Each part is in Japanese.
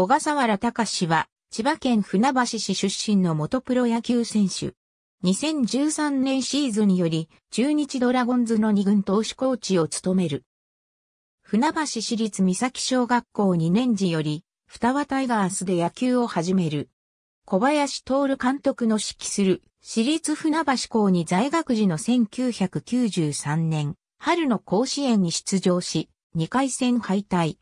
小笠原隆は、千葉県船橋市出身の元プロ野球選手。2013年シーズンより、中日ドラゴンズの二軍投手コーチを務める。船橋市立三崎小学校2年時より、双葉タイガースで野球を始める。小林徹監督の指揮する、市立船橋校に在学時の1993年、春の甲子園に出場し、2回戦敗退。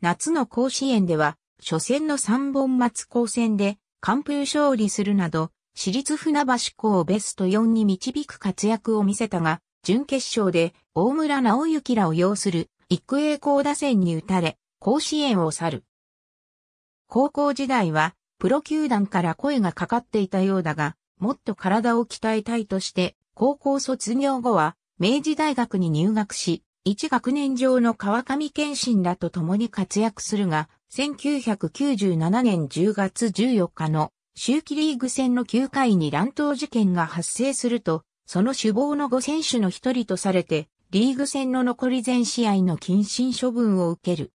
夏の甲子園では、初戦の三本松高戦で完封勝利するなど、私立船橋校をベスト4に導く活躍を見せたが、準決勝で大村直行らを擁する育英校打線に打たれ、甲子園を去る。高校時代は、プロ球団から声がかかっていたようだが、もっと体を鍛えたいとして、高校卒業後は、明治大学に入学し、一学年上の川上健信らと共に活躍するが、1997年10月14日の周期リーグ戦の9回に乱闘事件が発生すると、その首謀の5選手の一人とされて、リーグ戦の残り全試合の謹慎処分を受ける。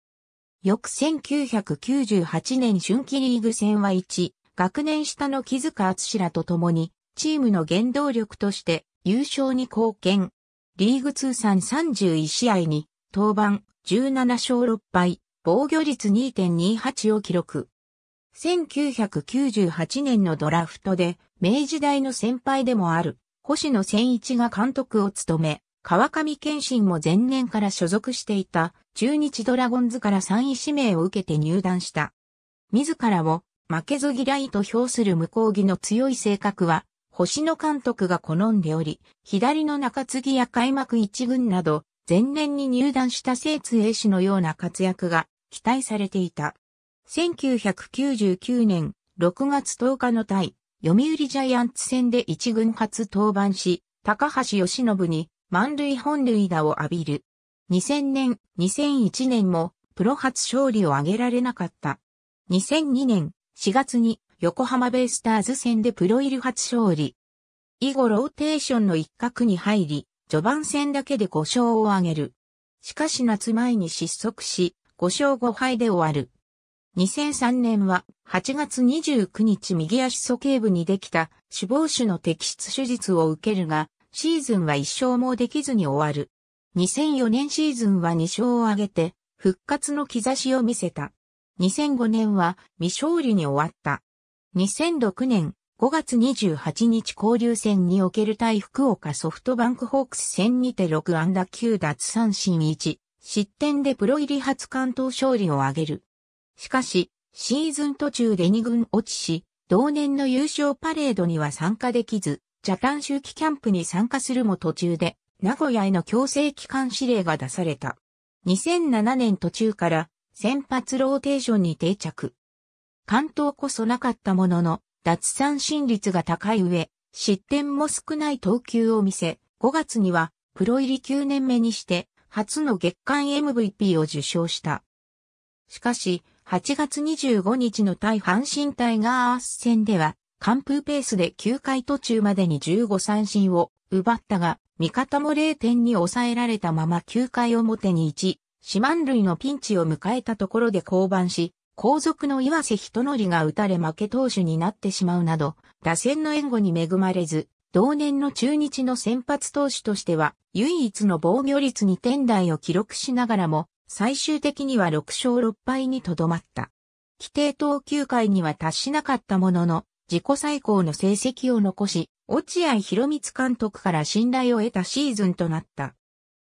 翌1998年春季リーグ戦は1、学年下の木塚敦らと共に、チームの原動力として優勝に貢献。リーグ通算31試合に、登板17勝6敗、防御率2.28を記録。1998年のドラフトで、明治大の先輩でもある、星野千一が監督を務め、川上健信も前年から所属していた、中日ドラゴンズから3位指名を受けて入団した。自らを、負けず嫌いと評する向こう義の強い性格は、星野監督が好んでおり、左の中継ぎや開幕一軍など、前年に入団した聖津英氏のような活躍が期待されていた。1999年6月10日の対、読売ジャイアンツ戦で一軍初登板し、高橋義信に満塁本塁打を浴びる。2000年、2001年もプロ初勝利を挙げられなかった。2002年4月に横浜ベイスターズ戦でプロ入り初勝利。以後ローテーションの一角に入り、序盤戦だけで5勝を挙げる。しかし夏前に失速し、5勝5敗で終わる。2003年は8月29日右足素形部にできた死亡種の摘出手術を受けるが、シーズンは1勝もできずに終わる。2004年シーズンは2勝を挙げて、復活の兆しを見せた。2005年は未勝利に終わった。2006年5月28日交流戦における対福岡ソフトバンクホークス戦にて6安打9奪三振1、失点でプロ入り初関東勝利を挙げる。しかし、シーズン途中で2軍落ちし、同年の優勝パレードには参加できず、ジャパン周期キャンプに参加するも途中で、名古屋への強制期間指令が出された。2007年途中から先発ローテーションに定着。関東こそなかったものの、脱三振率が高い上、失点も少ない投球を見せ、5月にはプロ入り9年目にして初の月間 MVP を受賞した。しかし、8月25日の対阪神タイガース戦では、完封ペースで9回途中までに15三振を奪ったが、味方も0点に抑えられたまま9回表に1、四万塁のピンチを迎えたところで降板し、後続の岩瀬の則が打たれ負け投手になってしまうなど、打線の援護に恵まれず、同年の中日の先発投手としては、唯一の防御率2点台を記録しながらも、最終的には6勝6敗にとどまった。規定投球回には達しなかったものの、自己最高の成績を残し、落合博光監督から信頼を得たシーズンとなった。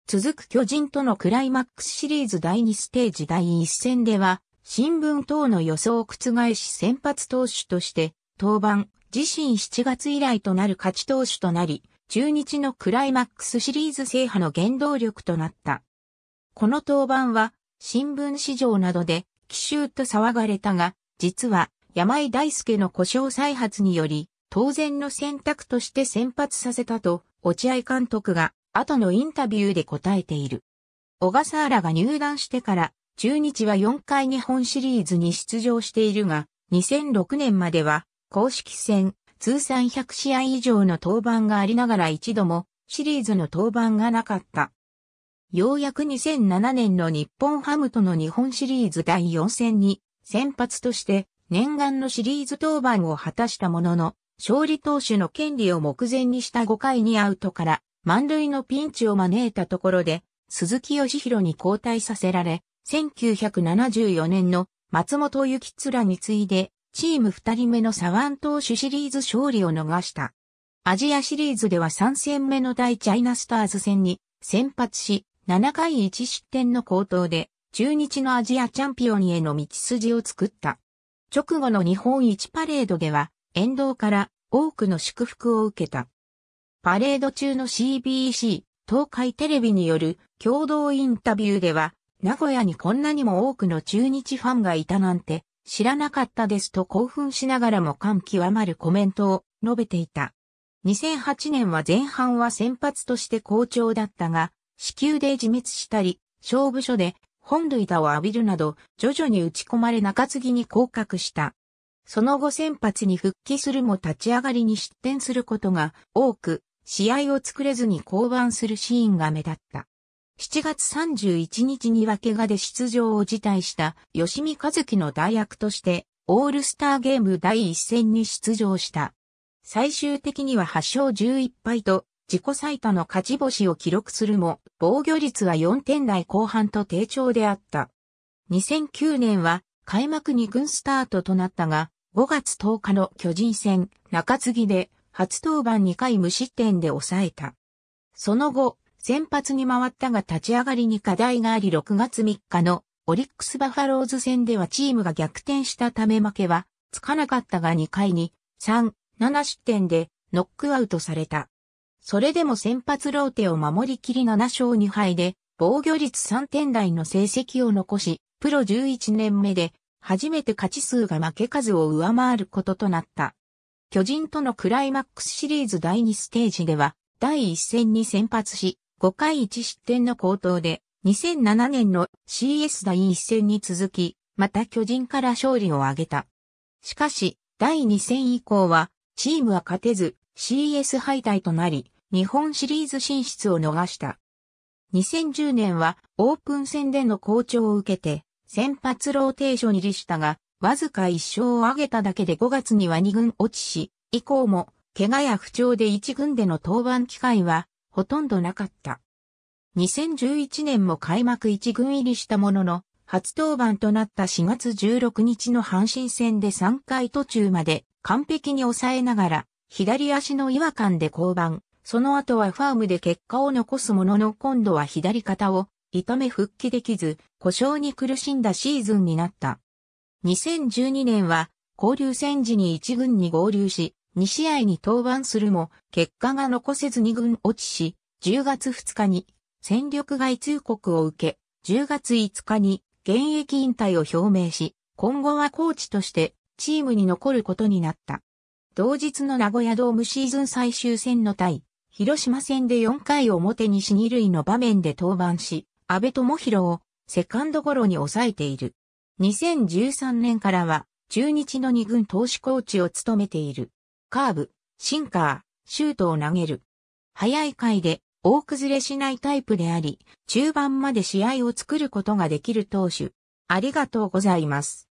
続く巨人とのクライマックスシリーズ第2ステージ第1戦では、新聞等の予想を覆し先発投手として、登板、自身7月以来となる勝ち投手となり、中日のクライマックスシリーズ制覇の原動力となった。この登板は、新聞市場などで、奇襲と騒がれたが、実は、山井大輔の故障再発により、当然の選択として先発させたと、落合監督が、後のインタビューで答えている。小笠原が入団してから、中日は4回日本シリーズに出場しているが、2006年までは公式戦、通算100試合以上の登板がありながら一度もシリーズの登板がなかった。ようやく2007年の日本ハムとの日本シリーズ第4戦に先発として念願のシリーズ登板を果たしたものの、勝利投手の権利を目前にした5回にアウトから満塁のピンチを招いたところで、鈴木義弘に交代させられ、1974年の松本幸らに次いでチーム二人目のサワン投手シリーズ勝利を逃した。アジアシリーズでは3戦目の大チャイナスターズ戦に先発し、7回1失点の好投で、中日のアジアチャンピオンへの道筋を作った。直後の日本一パレードでは、沿道から多くの祝福を受けた。パレード中の CBC、東海テレビによる共同インタビューでは、名古屋にこんなにも多くの中日ファンがいたなんて知らなかったですと興奮しながらも感極まるコメントを述べていた。2008年は前半は先発として好調だったが、死球で自滅したり、勝負所で本塁打を浴びるなど、徐々に打ち込まれ中継ぎに降格した。その後先発に復帰するも立ち上がりに失点することが多く、試合を作れずに降板するシーンが目立った。7月31日には怪我で出場を辞退した吉見和樹の代役としてオールスターゲーム第1戦に出場した。最終的には8勝11敗と自己最多の勝ち星を記録するも防御率は4点台後半と低調であった。2009年は開幕2軍スタートとなったが5月10日の巨人戦中継ぎで初登板2回無失点で抑えた。その後、先発に回ったが立ち上がりに課題があり6月3日のオリックスバファローズ戦ではチームが逆転したため負けはつかなかったが2回に3、7失点でノックアウトされた。それでも先発ローテを守りきり7勝2敗で防御率3点台の成績を残し、プロ11年目で初めて勝ち数が負け数を上回ることとなった。巨人とのクライマックスシリーズ第2ステージでは第1戦に先発し、5回1失点の高騰で、2007年の CS 第1戦に続き、また巨人から勝利を挙げた。しかし、第2戦以降は、チームは勝てず、CS 敗退となり、日本シリーズ進出を逃した。2010年はオープン戦での好調を受けて、先発ローテーション入りしたが、わずか1勝を挙げただけで5月には2軍落ちし、以降も、怪我や不調で1軍での登板機会はほとんどなかった。2011年も開幕1軍入りしたものの、初登板となった4月16日の阪神戦で3回途中まで完璧に抑えながら、左足の違和感で降板。その後はファームで結果を残すものの今度は左肩を痛め復帰できず、故障に苦しんだシーズンになった。2012年は交流戦時に1軍に合流し、2試合に登板するも、結果が残せず2軍落ちし、10月2日に戦力外通告を受け、10月5日に現役引退を表明し、今後はコーチとしてチームに残ることになった。同日の名古屋ドームシーズン最終戦の対、広島戦で4回表に死二塁の場面で登板し、安倍智弘をセカンドゴロに抑えている。2013年からは中日の二軍投手コーチを務めている。カーブ、シンカー、シュートを投げる。早い回で大崩れしないタイプであり、中盤まで試合を作ることができる投手。ありがとうございます。